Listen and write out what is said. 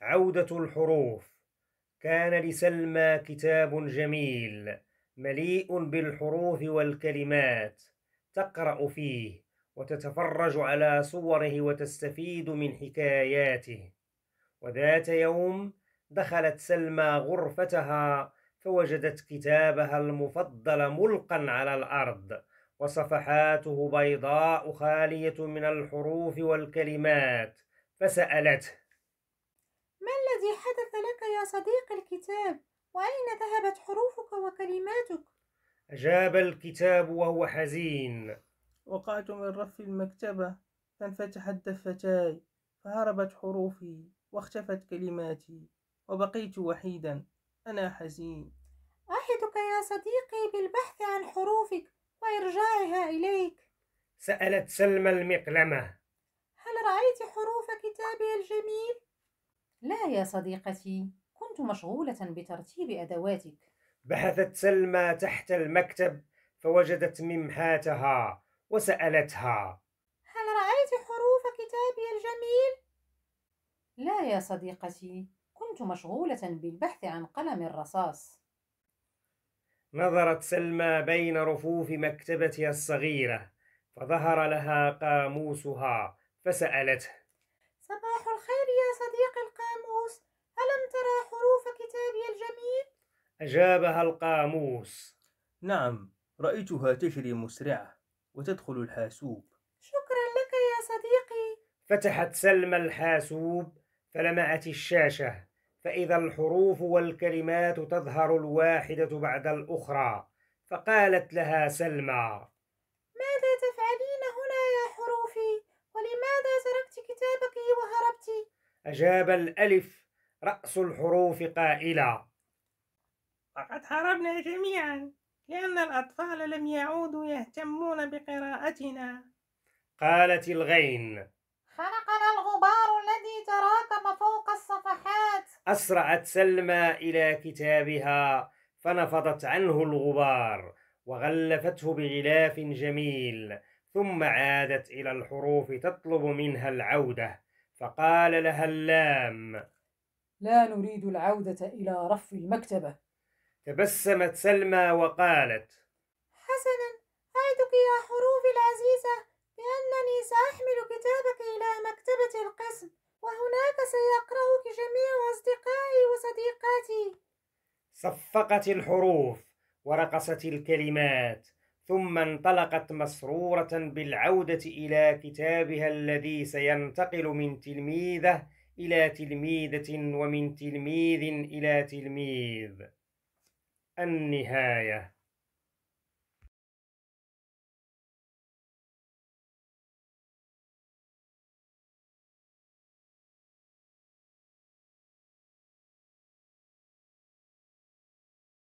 عودة الحروف كان لسلمى كتاب جميل مليء بالحروف والكلمات تقرأ فيه وتتفرج على صوره وتستفيد من حكاياته وذات يوم دخلت سلمى غرفتها فوجدت كتابها المفضل ملقا على الأرض وصفحاته بيضاء خالية من الحروف والكلمات فسألته الذي حدث لك يا صديق الكتاب واين ذهبت حروفك وكلماتك اجاب الكتاب وهو حزين وقعت من رف المكتبه فانفتحت دفتاي فهربت حروفي واختفت كلماتي وبقيت وحيدا انا حزين اعدك يا صديقي بالبحث عن حروفك وارجاعها اليك سالت سلمى المقلمه هل رايت حروف كتابي الجميل لا يا صديقتي كنت مشغولة بترتيب أدواتك بحثت سلمى تحت المكتب فوجدت ممحاتها وسألتها هل رأيت حروف كتابي الجميل؟ لا يا صديقتي كنت مشغولة بالبحث عن قلم الرصاص نظرت سلمى بين رفوف مكتبتها الصغيرة فظهر لها قاموسها فسألته صباح الخير يا صديقي أجابها القاموس نعم رأيتها تجري مسرعة وتدخل الحاسوب شكرا لك يا صديقي فتحت سلمى الحاسوب فلمعت الشاشة فإذا الحروف والكلمات تظهر الواحدة بعد الأخرى فقالت لها سلمى ماذا تفعلين هنا يا حروفي ولماذا تركت كتابك وهربت أجاب الألف رأس الحروف قائلا فقد هربنا جميعا لأن الأطفال لم يعودوا يهتمون بقراءتنا قالت الغين خنقنا الغبار الذي تراكم فوق الصفحات أسرعت سلمى إلى كتابها فنفضت عنه الغبار وغلفته بغلاف جميل ثم عادت إلى الحروف تطلب منها العودة فقال لها اللام لا نريد العودة إلى رف المكتبة تبسمت سلمى وقالت حسنا أعدك يا حروف العزيزة بأنني سأحمل كتابك إلى مكتبة القسم وهناك سيقرأك جميع أصدقائي وصديقاتي صفقت الحروف ورقصت الكلمات ثم انطلقت مسرورة بالعودة إلى كتابها الذي سينتقل من تلميذه إلى تلميذة ومن تلميذ إلى تلميذ النهاية